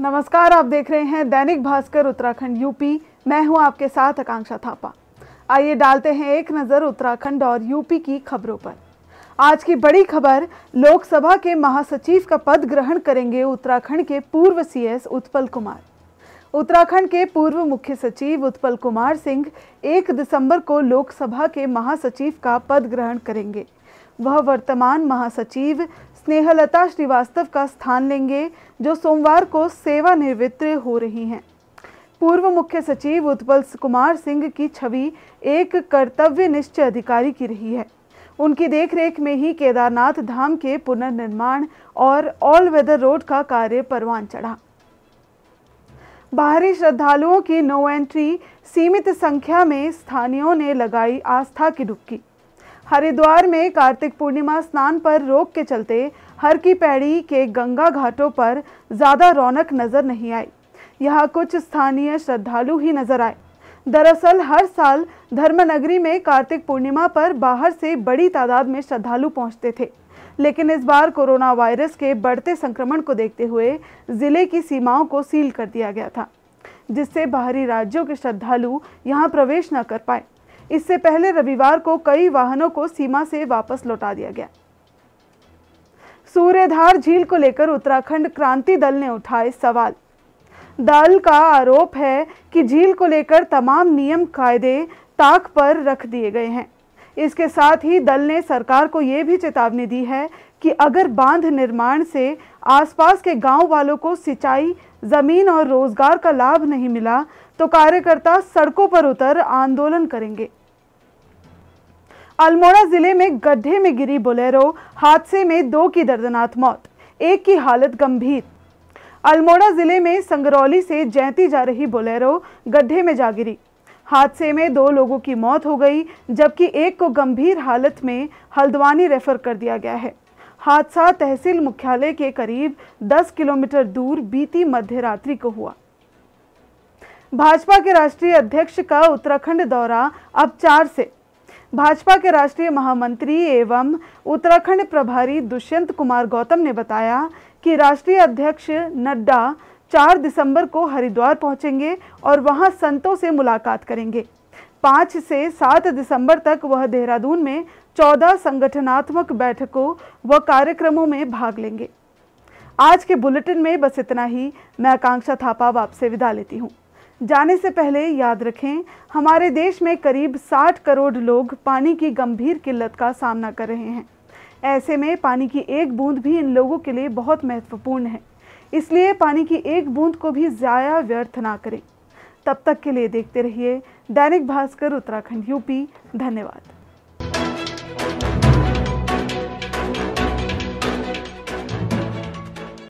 नमस्कार आप देख रहे हैं दैनिक भास्कर उत्तराखंड यूपी मैं हूं आपके साथ आकांक्षा थापा आइए डालते हैं एक नज़र उत्तराखंड और यूपी की खबरों पर आज की बड़ी खबर लोकसभा के महासचिव का पद ग्रहण करेंगे उत्तराखंड के पूर्व सीएस उत्पल कुमार उत्तराखंड के पूर्व मुख्य सचिव उत्पल कुमार सिंह एक दिसंबर को लोकसभा के महासचिव का पद ग्रहण करेंगे वह वर्तमान महासचिव स्नेहलता श्रीवास्तव का स्थान लेंगे जो सोमवार को सेवानिवृत्त हो रही हैं पूर्व मुख्य सचिव उत्पल कुमार सिंह की छवि एक कर्तव्य निश्चय अधिकारी की रही है उनकी देखरेख में ही केदारनाथ धाम के पुनर्निर्माण और ऑल वेदर रोड का कार्य परवान चढ़ा बाहरी श्रद्धालुओं की नो एंट्री सीमित संख्या में स्थानियों ने लगाई आस्था की डुबकी हरिद्वार में कार्तिक पूर्णिमा स्नान पर रोक के चलते हर की पैड़ी के गंगा घाटों पर ज़्यादा रौनक नज़र नहीं आई यहाँ कुछ स्थानीय श्रद्धालु ही नजर आए दरअसल हर साल धर्मनगरी में कार्तिक पूर्णिमा पर बाहर से बड़ी तादाद में श्रद्धालु पहुंचते थे लेकिन इस बार कोरोना वायरस के बढ़ते संक्रमण को देखते हुए ज़िले की सीमाओं को सील कर दिया गया था जिससे बाहरी राज्यों के श्रद्धालु यहाँ प्रवेश न कर पाए इससे पहले रविवार को कई वाहनों को सीमा से वापस लौटा दिया गया सूर्यधार झील को लेकर उत्तराखंड क्रांति दल ने उठाए सवाल दल का आरोप है कि झील को लेकर तमाम नियम कायदे ताक पर रख दिए गए हैं इसके साथ ही दल ने सरकार को ये भी चेतावनी दी है कि अगर बांध निर्माण से आसपास के गांव वालों को सिंचाई ज़मीन और रोज़गार का लाभ नहीं मिला तो कार्यकर्ता सड़कों पर उतर आंदोलन करेंगे अल्मोड़ा जिले में गड्ढे में गिरी बोलेरो हादसे में दो की दर्दनाक मौत एक की हालत गंभीर अल्मोड़ा जिले में संगरौली से जैती जा रही बोलेरो गड्ढे में जा गिरी हादसे में दो लोगों की मौत हो गई जबकि एक को गंभीर हालत में हल्द्वानी रेफर कर दिया गया है हादसा तहसील मुख्यालय के करीब 10 किलोमीटर दूर बीती मध्य रात्रि को हुआ भाजपा के राष्ट्रीय अध्यक्ष का उत्तराखंड दौरा अब चार से भाजपा के राष्ट्रीय महामंत्री एवं उत्तराखंड प्रभारी दुष्यंत कुमार गौतम ने बताया कि राष्ट्रीय अध्यक्ष नड्डा 4 दिसंबर को हरिद्वार पहुंचेंगे और वहां संतों से मुलाकात करेंगे 5 से 7 दिसंबर तक वह देहरादून में 14 संगठनात्मक बैठकों व कार्यक्रमों में भाग लेंगे आज के बुलेटिन में बस इतना ही मैं आकांक्षा थापा आपसे विदा लेती हूँ जाने से पहले याद रखें हमारे देश में करीब 60 करोड़ लोग पानी की गंभीर किल्लत का सामना कर रहे हैं ऐसे में पानी की एक बूंद भी इन लोगों के लिए बहुत महत्वपूर्ण है इसलिए पानी की एक बूंद को भी ज़्यादा व्यर्थ ना करें तब तक के लिए देखते रहिए दैनिक भास्कर उत्तराखंड यूपी धन्यवाद